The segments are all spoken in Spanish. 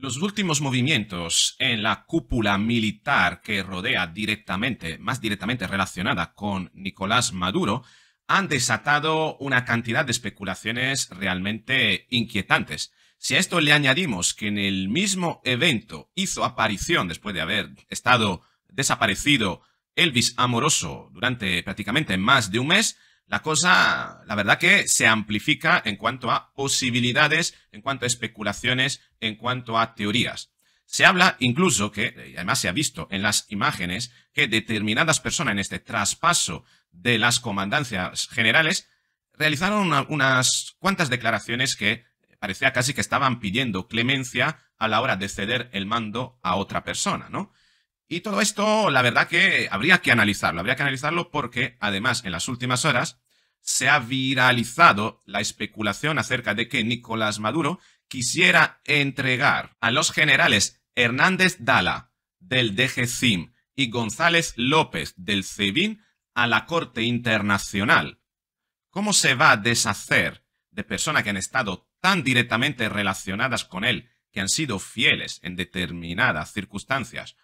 Los últimos movimientos en la cúpula militar que rodea directamente, más directamente relacionada con Nicolás Maduro, han desatado una cantidad de especulaciones realmente inquietantes. Si a esto le añadimos que en el mismo evento hizo aparición, después de haber estado desaparecido, Elvis Amoroso durante prácticamente más de un mes, la cosa, la verdad que se amplifica en cuanto a posibilidades, en cuanto a especulaciones, en cuanto a teorías. Se habla incluso que, además se ha visto en las imágenes, que determinadas personas en este traspaso de las comandancias generales realizaron unas cuantas declaraciones que parecía casi que estaban pidiendo clemencia a la hora de ceder el mando a otra persona, ¿no? Y todo esto, la verdad que habría que analizarlo, habría que analizarlo porque además en las últimas horas se ha viralizado la especulación acerca de que Nicolás Maduro quisiera entregar a los generales Hernández Dala del DGCIM y González López del CEBIN a la Corte Internacional. ¿Cómo se va a deshacer de personas que han estado tan directamente relacionadas con él, que han sido fieles en determinadas circunstancias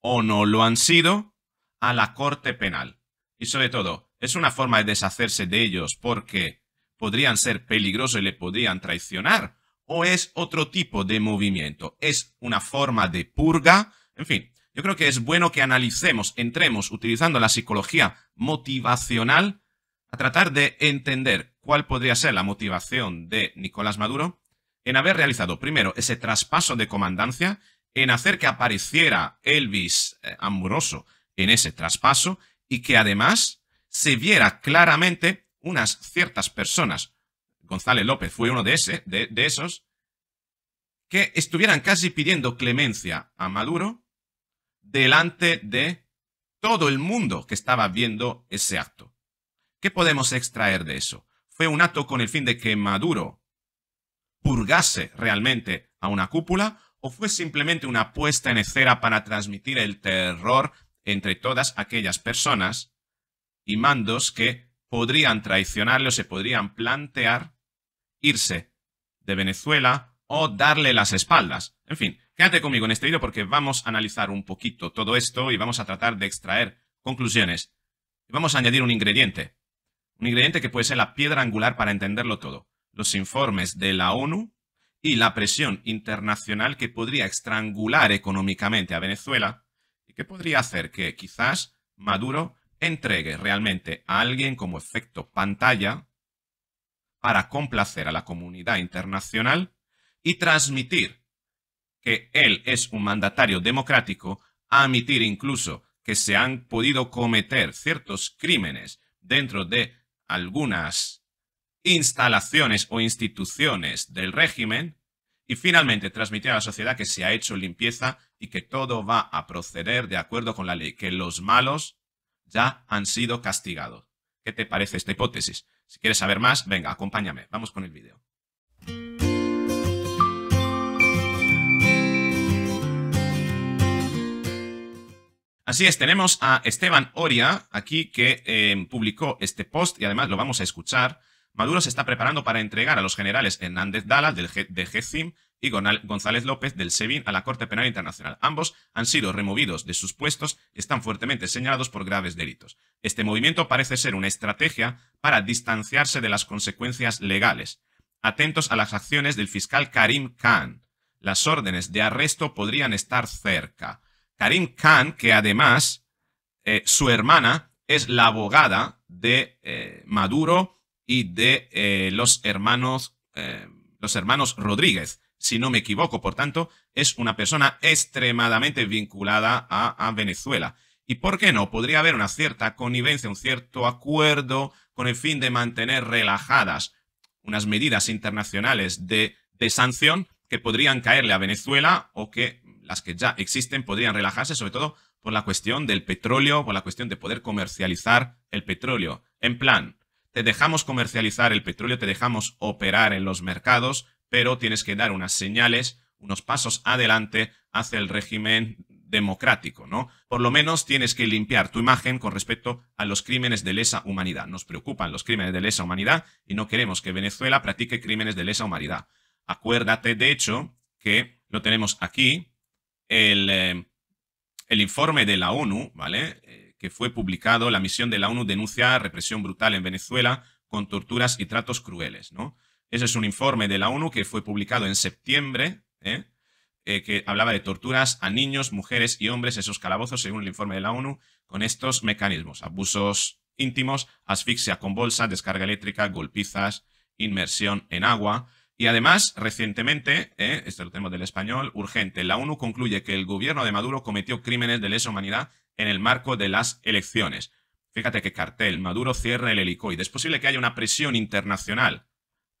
o no lo han sido a la Corte Penal. Y sobre todo, es una forma de deshacerse de ellos porque podrían ser peligrosos y le podrían traicionar. O es otro tipo de movimiento, es una forma de purga. En fin, yo creo que es bueno que analicemos, entremos utilizando la psicología motivacional a tratar de entender cuál podría ser la motivación de Nicolás Maduro en haber realizado primero ese traspaso de comandancia en hacer que apareciera Elvis eh, Amoroso en ese traspaso y que además se viera claramente unas ciertas personas, González López fue uno de, ese, de esos, que estuvieran casi pidiendo clemencia a Maduro delante de todo el mundo que estaba viendo ese acto. ¿Qué podemos extraer de eso? Fue un acto con el fin de que Maduro purgase realmente a una cúpula o fue simplemente una puesta en escena para transmitir el terror entre todas aquellas personas y mandos que podrían traicionarle o se podrían plantear irse de Venezuela o darle las espaldas. En fin, quédate conmigo en este vídeo porque vamos a analizar un poquito todo esto y vamos a tratar de extraer conclusiones. Vamos a añadir un ingrediente, un ingrediente que puede ser la piedra angular para entenderlo todo. Los informes de la ONU y la presión internacional que podría estrangular económicamente a Venezuela y que podría hacer que quizás Maduro entregue realmente a alguien como efecto pantalla para complacer a la comunidad internacional y transmitir que él es un mandatario democrático, admitir incluso que se han podido cometer ciertos crímenes dentro de algunas instalaciones o instituciones del régimen y finalmente transmitir a la sociedad que se ha hecho limpieza y que todo va a proceder de acuerdo con la ley, que los malos ya han sido castigados. ¿Qué te parece esta hipótesis? Si quieres saber más, venga, acompáñame. Vamos con el vídeo. Así es, tenemos a Esteban Oria aquí que eh, publicó este post y además lo vamos a escuchar Maduro se está preparando para entregar a los generales Hernández Dala del de GCIM y González López del SEBIN a la Corte Penal Internacional. Ambos han sido removidos de sus puestos y están fuertemente señalados por graves delitos. Este movimiento parece ser una estrategia para distanciarse de las consecuencias legales. Atentos a las acciones del fiscal Karim Khan. Las órdenes de arresto podrían estar cerca. Karim Khan, que además eh, su hermana es la abogada de eh, Maduro, y de eh, los hermanos, eh, los hermanos Rodríguez, si no me equivoco. Por tanto, es una persona extremadamente vinculada a, Venezuela. ¿Y por qué no? Podría haber una cierta connivencia, un cierto acuerdo con el fin de mantener relajadas unas medidas internacionales de, de sanción que podrían caerle a Venezuela o que las que ya existen podrían relajarse, sobre todo por la cuestión del petróleo, por la cuestión de poder comercializar el petróleo. En plan, te dejamos comercializar el petróleo, te dejamos operar en los mercados, pero tienes que dar unas señales, unos pasos adelante hacia el régimen democrático, ¿no? Por lo menos tienes que limpiar tu imagen con respecto a los crímenes de lesa humanidad. Nos preocupan los crímenes de lesa humanidad y no queremos que Venezuela practique crímenes de lesa humanidad. Acuérdate, de hecho, que lo tenemos aquí, el, eh, el informe de la ONU, ¿vale? que fue publicado, la misión de la ONU denuncia represión brutal en Venezuela con torturas y tratos crueles. ¿no? Ese es un informe de la ONU que fue publicado en septiembre, ¿eh? Eh, que hablaba de torturas a niños, mujeres y hombres, esos calabozos, según el informe de la ONU, con estos mecanismos, abusos íntimos, asfixia con bolsa, descarga eléctrica, golpizas, inmersión en agua. Y además, recientemente, eh, este lo tenemos del español, urgente, la ONU concluye que el gobierno de Maduro cometió crímenes de lesa humanidad en el marco de las elecciones. Fíjate qué cartel, Maduro cierra el helicoide. Es posible que haya una presión internacional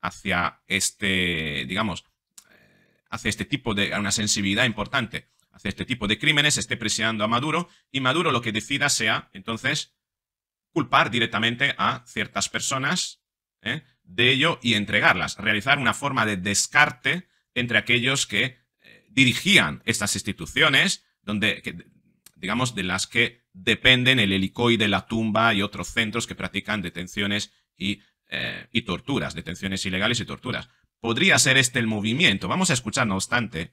hacia este, digamos, eh, hacia este tipo de, una sensibilidad importante hacia este tipo de crímenes, esté presionando a Maduro y Maduro lo que decida sea, entonces, culpar directamente a ciertas personas ¿eh? de ello y entregarlas, realizar una forma de descarte entre aquellos que eh, dirigían estas instituciones, donde, digamos, de las que dependen el helicoide, la tumba y otros centros que practican detenciones y, eh, torturas, detenciones ilegales y torturas. Podría ser este el movimiento. Vamos a escuchar, no obstante,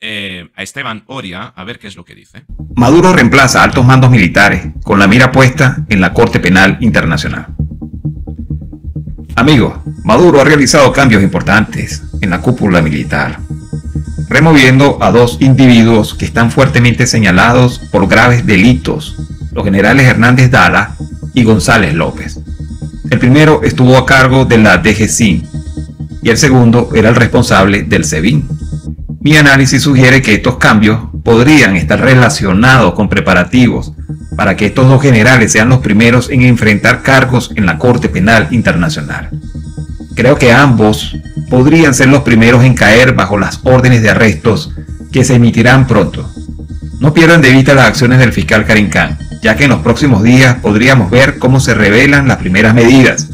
eh, a Esteban Oria a ver qué es lo que dice. Maduro reemplaza altos mandos militares con la mira puesta en la Corte Penal Internacional. Amigos, Maduro ha realizado cambios importantes en la cúpula militar, removiendo a dos individuos que están fuertemente señalados por graves delitos, los generales Hernández Dala y González López. El primero estuvo a cargo de la DGCIN y el segundo era el responsable del SEBIN. Mi análisis sugiere que estos cambios podrían estar relacionados con preparativos para que estos dos generales sean los primeros en enfrentar cargos en la Corte Penal Internacional. Creo que ambos podrían ser los primeros en caer bajo las órdenes de arrestos que se emitirán pronto. No pierdan de vista las acciones del fiscal Karim Khan, ya que en los próximos días podríamos ver cómo se revelan las primeras medidas.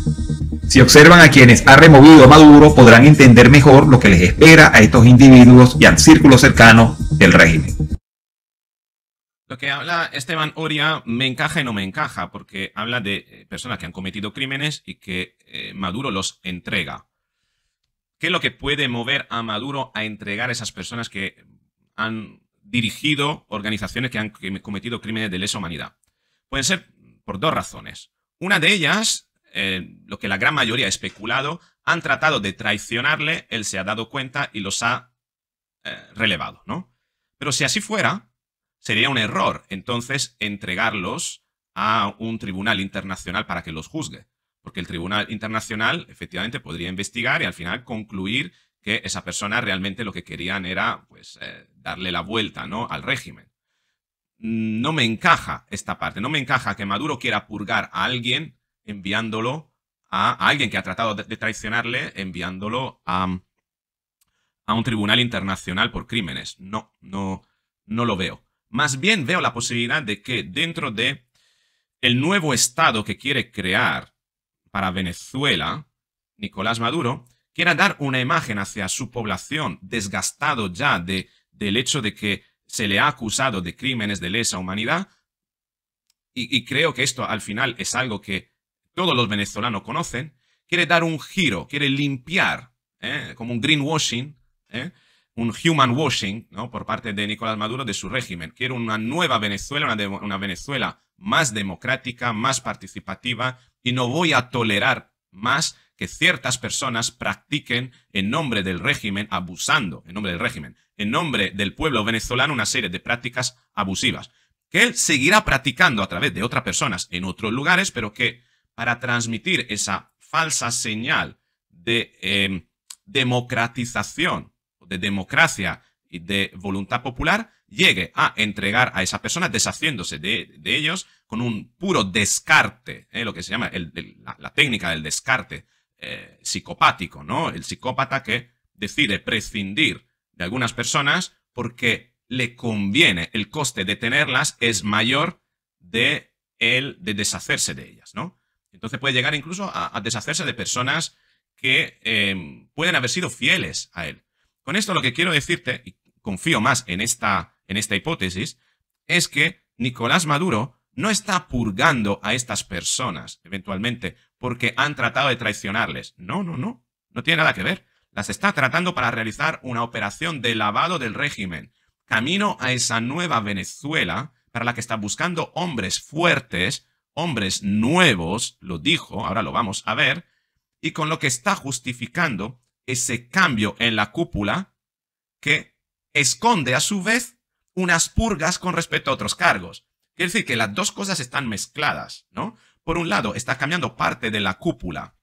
Si observan a quienes ha removido a Maduro podrán entender mejor lo que les espera a estos individuos y al círculo cercano del régimen lo que habla Esteban Oria me encaja y no me encaja, porque habla de eh, personas que han cometido crímenes y que eh, Maduro los entrega. ¿Qué es lo que puede mover a Maduro a entregar a esas personas que han dirigido organizaciones que han cometido crímenes de lesa humanidad? Pueden ser por dos razones. Una de ellas, eh, lo que la gran mayoría ha especulado, han tratado de traicionarle, él se ha dado cuenta y los ha relevado, ¿no? Pero si así fuera, sería un error entonces entregarlos a un tribunal internacional para que los juzgue, porque el tribunal internacional efectivamente podría investigar y al final concluir que esa persona realmente lo que querían era pues eh, darle la vuelta ¿no? al régimen. No me encaja esta parte, no me encaja que Maduro quiera purgar a alguien enviándolo a, alguien que ha tratado de, traicionarle, enviándolo a, a un tribunal internacional por crímenes. No, no, no lo veo. Más bien veo la posibilidad de que dentro de el nuevo Estado que quiere crear para Venezuela, Nicolás Maduro, quiera dar una imagen hacia su población desgastado ya de, del hecho de que se le ha acusado de crímenes de lesa humanidad. Y, creo que esto al final es algo que todos los venezolanos conocen. Quiere dar un giro, quiere limpiar, ¿eh? como un greenwashing, ¿eh? un human washing ¿no? por parte de Nicolás Maduro de su régimen. Quiero una nueva Venezuela, una, Venezuela más democrática, más participativa, y no voy a tolerar más que ciertas personas practiquen en nombre del régimen, abusando en nombre del régimen, en nombre del pueblo venezolano una serie de prácticas abusivas, que él seguirá practicando a través de otras personas en otros lugares, pero que para transmitir esa falsa señal de eh, democratización de democracia y de voluntad popular llegue a entregar a esas persona deshaciéndose de, ellos con un puro descarte, ¿eh? lo que se llama la, técnica del descarte eh, psicopático, ¿no? El psicópata que decide prescindir de algunas personas porque le conviene, el coste de tenerlas es mayor de el de deshacerse de ellas, ¿no? Entonces puede llegar incluso a, deshacerse de personas que eh, pueden haber sido fieles a él. Con esto lo que quiero decirte, y confío más en esta, en esta hipótesis, es que Nicolás Maduro no está purgando a estas personas, eventualmente, porque han tratado de traicionarles. No, no, no. No tiene nada que ver. Las está tratando para realizar una operación de lavado del régimen, camino a esa nueva Venezuela para la que está buscando hombres fuertes, hombres nuevos, lo dijo, ahora lo vamos a ver, y con lo que está justificando ese cambio en la cúpula que esconde a su vez unas purgas con respecto a otros cargos. Quiere decir que las dos cosas están mezcladas, ¿no? Por un lado, está cambiando parte de la cúpula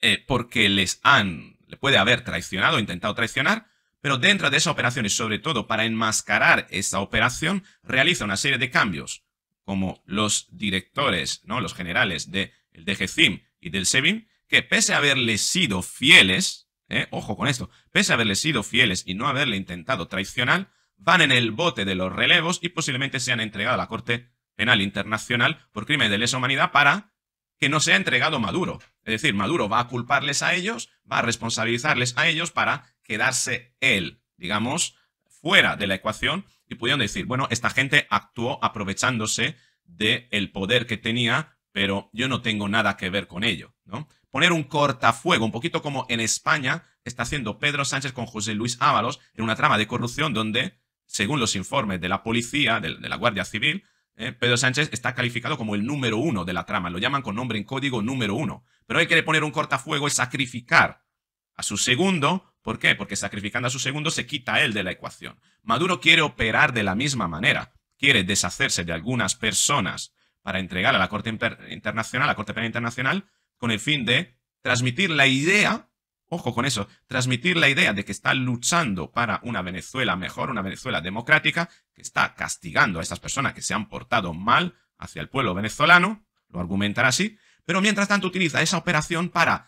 eh, porque les han, le puede haber traicionado, intentado traicionar, pero dentro de esa operación y sobre todo para enmascarar esa operación, realiza una serie de cambios, como los directores, ¿no? Los generales del de DGCIM y del SEBIN, que pese a haberles sido fieles, ¿eh? ojo con esto, pese a haberles sido fieles y no haberle intentado traicionar, van en el bote de los relevos y posiblemente sean entregados a la Corte Penal Internacional por crímenes de lesa humanidad para que no sea entregado Maduro. Es decir, Maduro va a culparles a ellos, va a responsabilizarles a ellos para quedarse él, digamos, fuera de la ecuación y pudieron decir, bueno, esta gente actuó aprovechándose del poder que tenía, pero yo no tengo nada que ver con ello, ¿no? poner un cortafuego, un poquito como en España está haciendo Pedro Sánchez con José Luis Ábalos en una trama de corrupción donde, según los informes de la policía, de, la Guardia Civil, eh, Pedro Sánchez está calificado como el número uno de la trama, lo llaman con nombre en código número uno. Pero él quiere poner un cortafuego y sacrificar a su segundo. ¿Por qué? Porque sacrificando a su segundo se quita él de la ecuación. Maduro quiere operar de la misma manera, quiere deshacerse de algunas personas para entregar a la Corte Internacional, a la Corte Penal Internacional, con el fin de transmitir la idea, ojo con eso, transmitir la idea de que está luchando para una Venezuela mejor, una Venezuela democrática, que está castigando a estas personas que se han portado mal hacia el pueblo venezolano, lo argumentará así, pero mientras tanto utiliza esa operación para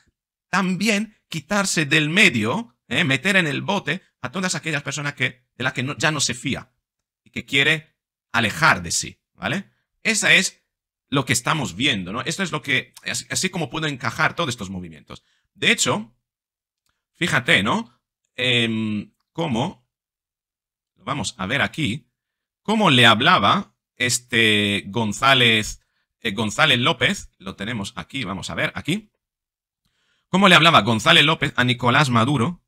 también quitarse del medio, eh, meter en el bote a todas aquellas personas que, de las que ya no se fía y que quiere alejar de sí, ¿vale? Esa es lo que estamos viendo, ¿no? Esto es lo que, así como puedo encajar todos estos movimientos. De hecho, fíjate, ¿no? Em, cómo, lo vamos a ver aquí, cómo le hablaba este González, eh, González López, lo tenemos aquí, vamos a ver, aquí. Cómo le hablaba González López a Nicolás Maduro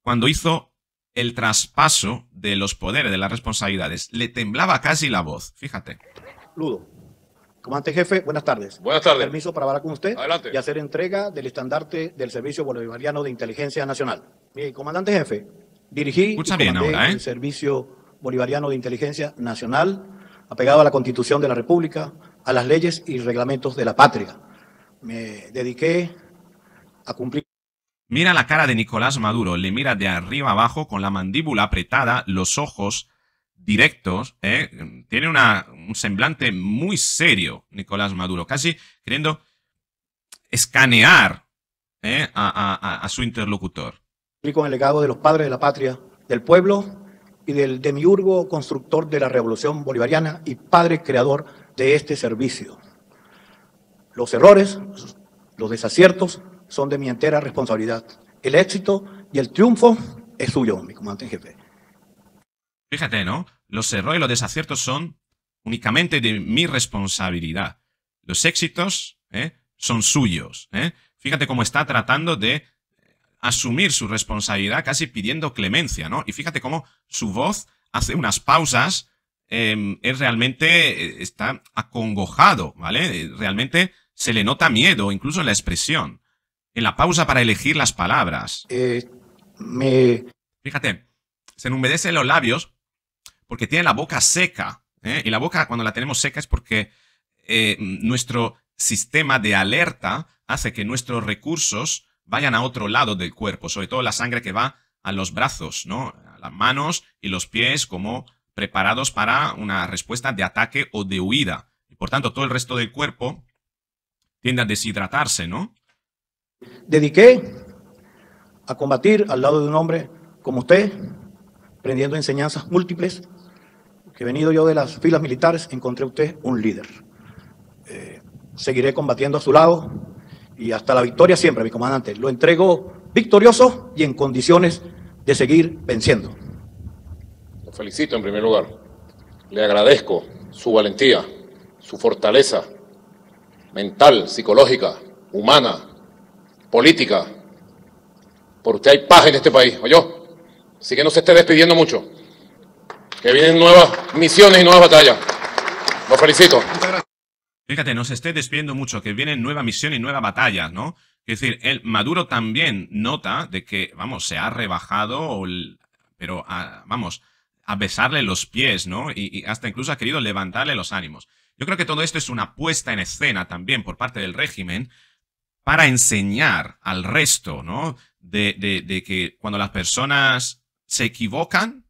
cuando hizo el traspaso de los poderes, de las responsabilidades. Le temblaba casi la voz, fíjate. Ludo, Comandante jefe, buenas tardes. Buenas tardes. Permiso para hablar con usted y hacer entrega del estandarte del Servicio Bolivariano de Inteligencia Nacional. Mi comandante jefe, dirigí ¿eh? el Servicio Bolivariano de Inteligencia Nacional, apegado a la Constitución de la República, a las leyes y reglamentos de la patria. Me dediqué a cumplir. Mira la cara de Nicolás Maduro, le mira de arriba abajo con la mandíbula apretada, los ojos directos, ¿eh? tiene una, un semblante muy serio Nicolás Maduro, casi queriendo escanear ¿eh? a, a, su interlocutor. Con el legado de los padres de la patria, del pueblo y del demiurgo constructor de la revolución bolivariana y padre creador de este servicio. Los errores, los desaciertos son de mi entera responsabilidad. El éxito y el triunfo es suyo, mi comandante en jefe. Fíjate, ¿no? Los errores y los desaciertos son únicamente de mi responsabilidad. Los éxitos ¿eh? son suyos. ¿eh? Fíjate cómo está tratando de eh, asumir su responsabilidad casi pidiendo clemencia, ¿no? Y fíjate cómo su voz hace unas pausas, em, eh, realmente está acongojado, ¿vale? Eh, realmente se le nota miedo, incluso en la expresión, en la pausa para elegir las palabras. me... Fíjate, se enhumedecen los labios porque tiene la boca seca. ¿eh? Y la boca, cuando la tenemos seca, es porque eh, nuestro sistema de alerta hace que nuestros recursos vayan a otro lado del cuerpo, sobre todo la sangre que va a los brazos, ¿no? A las manos y los pies como preparados para una respuesta de ataque o de huida. Y por tanto, todo el resto del cuerpo tiende a deshidratarse, ¿no? Dediqué a combatir al lado de un hombre como usted, aprendiendo enseñanzas múltiples He venido yo de las filas militares, encontré usted un líder. Eh, seguiré combatiendo a su lado y hasta la victoria siempre, mi comandante. Lo entrego victorioso y en condiciones de seguir venciendo. Lo felicito en primer lugar. Le agradezco su valentía, su fortaleza mental, psicológica, humana, política. Por usted hay paz en este país, ¿oyó? Así que no se esté despidiendo mucho que vienen nuevas misiones y nuevas batallas. Los felicito. Fíjate, nos esté despidiendo mucho, que vienen nueva misión y nueva batallas, ¿no? Es decir, el Maduro también nota de que, vamos, se ha rebajado, pero ah, vamos, a besarle los pies, ¿no? Y, hasta incluso ha querido levantarle los ánimos. Yo creo que todo esto es una puesta en escena también por parte del régimen para enseñar al resto, ¿no? de, que cuando las personas se equivocan,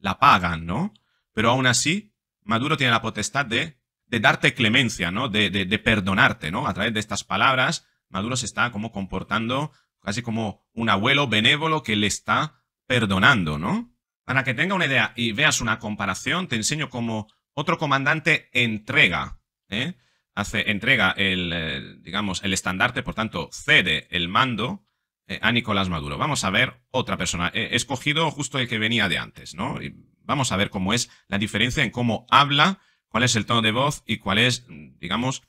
la pagan, ¿no? Pero aún así, Maduro tiene la potestad de, darte clemencia, ¿no? De, perdonarte, ¿no? A través de estas palabras, Maduro se está como comportando casi como un abuelo benévolo que le está perdonando, ¿no? Para que tenga una idea y veas una comparación, te enseño cómo otro comandante entrega, ¿eh? Hace, entrega el, eh, digamos, el estandarte, por tanto, cede el mando eh, a Nicolás Maduro. Vamos a ver otra persona. He eh, escogido justo el que venía de antes, ¿no? vamos a ver cómo es la diferencia en cómo habla, cuál es el tono de voz y cuál es, digamos,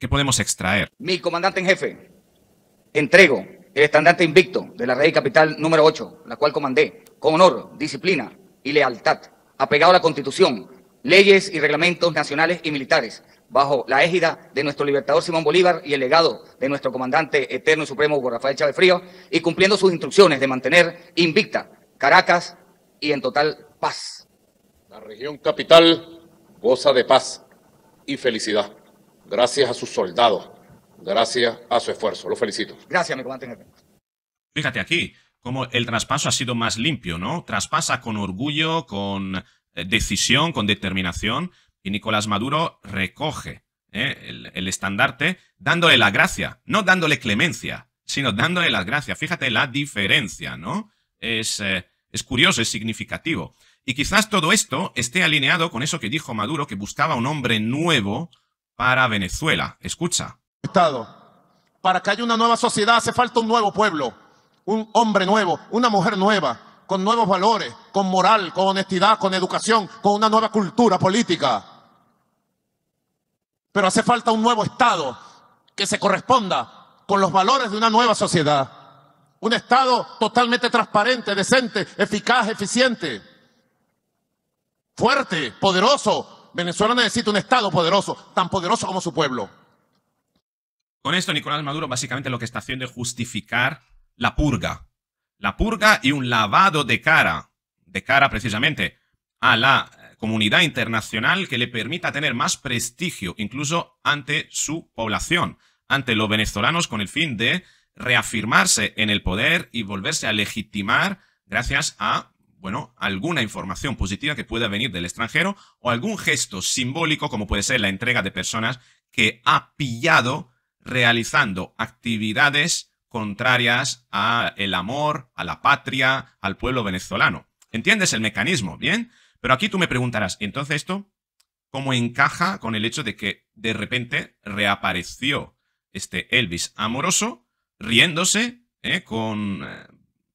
qué podemos extraer. Mi comandante en jefe, entrego el estandarte invicto de la red capital número 8, la cual comandé con honor, disciplina y lealtad, apegado a la Constitución, leyes y reglamentos nacionales y militares, bajo la égida de nuestro libertador Simón Bolívar y el legado de nuestro comandante eterno y supremo Hugo Rafael Chávez Frío, y cumpliendo sus instrucciones de mantener invicta Caracas y en total paz. La región capital goza de paz y felicidad, gracias a sus soldados, gracias a su esfuerzo. Lo felicito. Gracias, mi comandante. Fíjate aquí cómo el traspaso ha sido más limpio, ¿no? Traspasa con orgullo, con eh, decisión, con determinación, y Nicolás Maduro recoge ¿eh? el, estandarte dándole la gracia, no dándole clemencia, sino dándole la gracia. Fíjate la diferencia, ¿no? Es, eh, es curioso, es significativo. Y quizás todo esto esté alineado con eso que dijo Maduro, que buscaba un hombre nuevo para Venezuela. Escucha. Estado. Para que haya una nueva sociedad hace falta un nuevo pueblo, un hombre nuevo, una mujer nueva, con nuevos valores, con moral, con honestidad, con educación, con una nueva cultura política. Pero hace falta un nuevo Estado que se corresponda con los valores de una nueva sociedad. Un Estado totalmente transparente, decente, eficaz, eficiente, fuerte, poderoso. Venezuela necesita un Estado poderoso, tan poderoso como su pueblo. Con esto, Nicolás Maduro básicamente lo que está haciendo es justificar la purga. La purga y un lavado de cara, de cara precisamente a la comunidad internacional que le permita tener más prestigio, incluso ante su población, ante los venezolanos, con el fin de reafirmarse en el poder y volverse a legitimar gracias a, bueno, alguna información positiva que pueda venir del extranjero o algún gesto simbólico, como puede ser la entrega de personas que ha pillado realizando actividades contrarias a el amor, a la patria, al pueblo venezolano. ¿Entiendes el mecanismo? Bien, pero aquí tú me preguntarás, entonces esto, ¿cómo encaja con el hecho de que de repente reapareció este Elvis amoroso, riéndose eh, con eh,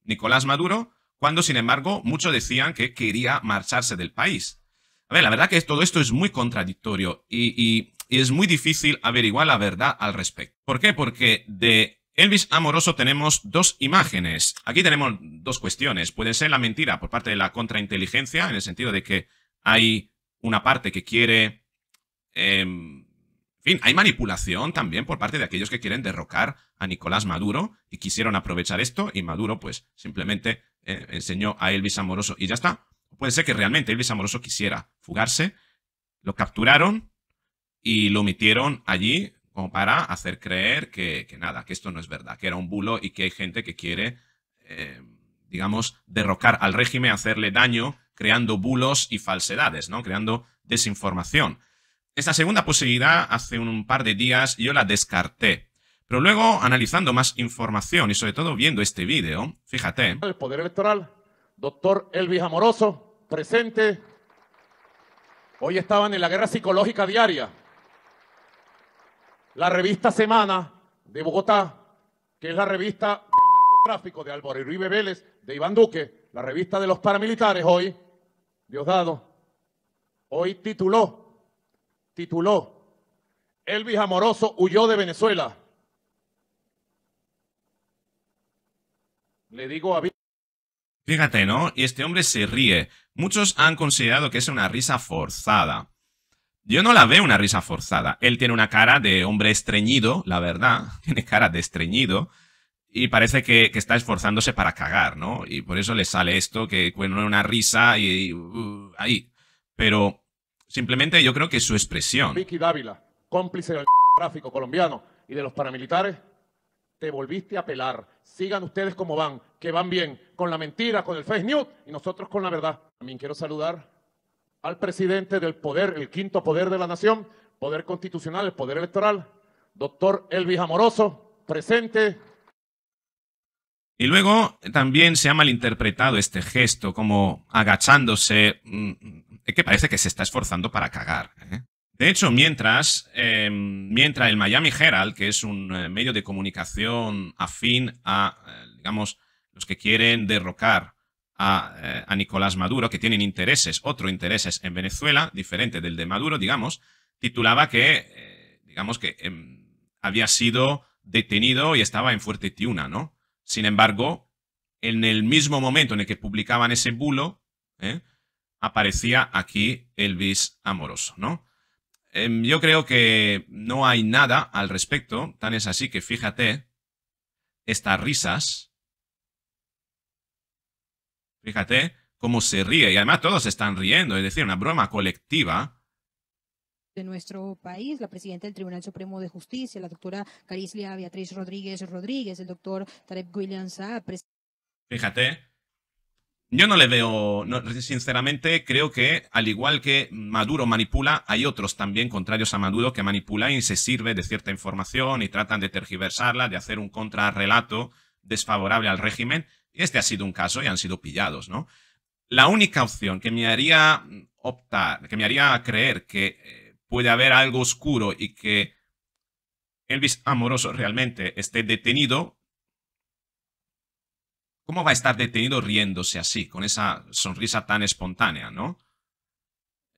Nicolás Maduro, cuando sin embargo muchos decían que quería marcharse del país? A ver, la verdad que todo esto es muy contradictorio y es muy difícil averiguar la verdad al respecto. ¿Por qué? Porque de Elvis Amoroso tenemos dos imágenes. Aquí tenemos dos cuestiones. Puede ser la mentira por parte de la contrainteligencia, en el sentido de que hay una parte que quiere... Em, en fin, hay manipulación también por parte de aquellos que quieren derrocar a Nicolás Maduro y quisieron aprovechar esto y Maduro pues simplemente eh, enseñó a Elvis Amoroso y ya está. Puede ser que realmente Elvis Amoroso quisiera fugarse, lo capturaron y lo metieron allí como para hacer creer que, nada, que esto no es verdad, que era un bulo y que hay gente que quiere, eh, digamos, derrocar al régimen, hacerle daño, creando bulos y falsedades, ¿no? Creando desinformación. Esta segunda posibilidad, hace un par de días, yo la descarté. Pero luego, analizando más información y sobre todo viendo este vídeo, fíjate. El Poder Electoral, doctor Elvis Amoroso, presente. Hoy estaban en la guerra psicológica diaria la revista Semana de Bogotá, que es la revista del narcotráfico de Álvaro Uribe Vélez, de Iván Duque, la revista de los paramilitares hoy, Diosdado, hoy tituló, tituló, Elvis Amoroso huyó de Venezuela. Le digo a... Fíjate, ¿no? Y este hombre se ríe. Muchos han considerado que es una risa forzada. Yo no la veo una risa forzada. Él tiene una cara de hombre estreñido, la verdad. Tiene cara de estreñido. Y parece que, está esforzándose para cagar, ¿no? Y por eso le sale esto, que bueno, una risa y... Uh, ahí. Pero simplemente yo creo que su expresión... Vicky Dávila, cómplice del tráfico colombiano y de los paramilitares, te volviste a pelar. Sigan ustedes como van, que van bien, con la mentira, con el fake news y nosotros con la verdad. También quiero saludar al presidente del poder, el quinto poder de la nación, poder constitucional, el poder electoral, doctor Elvis Amoroso, presente. Y luego eh, también se ha malinterpretado este gesto como agachándose, mm, mm, que parece que se está esforzando para cagar. ¿eh? De hecho, mientras, em, mientras el Miami Herald, que es un eh, medio de comunicación afín a, digamos, los que quieren derrocar eh, a, Nicolás Maduro, que tienen intereses, otros intereses en Venezuela, diferente del de Maduro, digamos, titulaba que, eh, digamos que em, había sido detenido y estaba en Fuerte Tiuna, ¿no? Sin embargo, en el mismo momento en el que publicaban ese bulo, ¿eh? aparecía aquí Elvis Amoroso, ¿no? Em, yo creo que no hay nada al respecto, tan es así que fíjate, estas risas Fíjate ¿eh? cómo se ríe. Y además todos están riendo, es decir, una broma colectiva. De nuestro país, la presidenta del Tribunal Supremo de Justicia, la doctora Carislia Beatriz Rodríguez Rodríguez, el doctor Tarek Williams Fíjate, yo no le veo, sinceramente, creo que al igual que Maduro manipula, hay otros también contrarios a Maduro que manipulan y se sirve de cierta información y tratan de tergiversarla, de hacer un contrarrelato desfavorable al régimen este ha sido un caso y han sido pillados, ¿no? La única opción que me haría optar, que me haría creer que eh, puede haber algo oscuro y que Elvis Amoroso realmente esté detenido, ¿cómo va a estar detenido riéndose así, con esa sonrisa tan espontánea, no?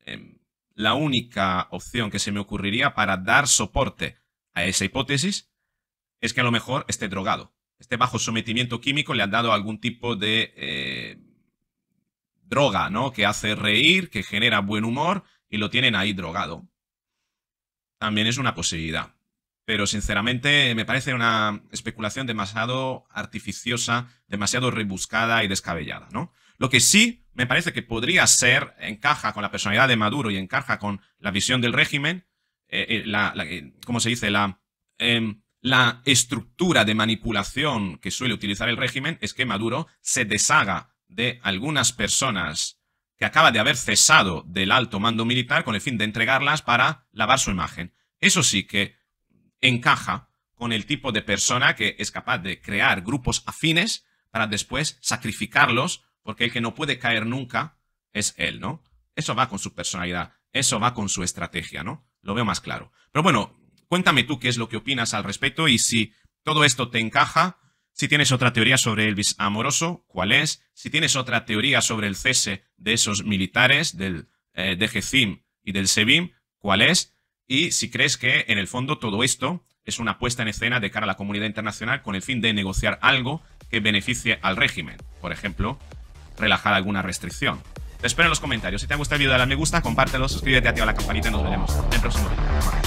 Em, la única opción que se me ocurriría para dar soporte a esa hipótesis es que a lo mejor esté drogado este bajo sometimiento químico le han dado algún tipo de eh, droga, ¿no? Que hace reír, que genera buen humor y lo tienen ahí drogado. También es una posibilidad. Pero sinceramente me parece una especulación demasiado artificiosa, demasiado rebuscada y descabellada, ¿no? Lo que sí me parece que podría ser, encaja con la personalidad de Maduro y encaja con la visión del régimen, como eh, eh, la, ¿cómo se dice? La em, la estructura de manipulación que suele utilizar el régimen es que Maduro se deshaga de algunas personas que acaba de haber cesado del alto mando militar con el fin de entregarlas para lavar su imagen. Eso sí que encaja con el tipo de persona que es capaz de crear grupos afines para después sacrificarlos, porque el que no puede caer nunca es él, ¿no? Eso va con su personalidad, eso va con su estrategia, ¿no? Lo veo más claro. Pero bueno, Cuéntame tú qué es lo que opinas al respecto y si todo esto te encaja, si tienes otra teoría sobre Elvis amoroso, cuál es, si tienes otra teoría sobre el cese de esos militares del eh, DGCIM y del SEBIM, cuál es, y si crees que en el fondo todo esto es una puesta en escena de cara a la comunidad internacional con el fin de negociar algo que beneficie al régimen, por ejemplo, relajar alguna restricción. Te espero en los comentarios. Si te ha gustado el video, dale a me gusta, compártelo, suscríbete, activa la campanita y nos veremos en el próximo video.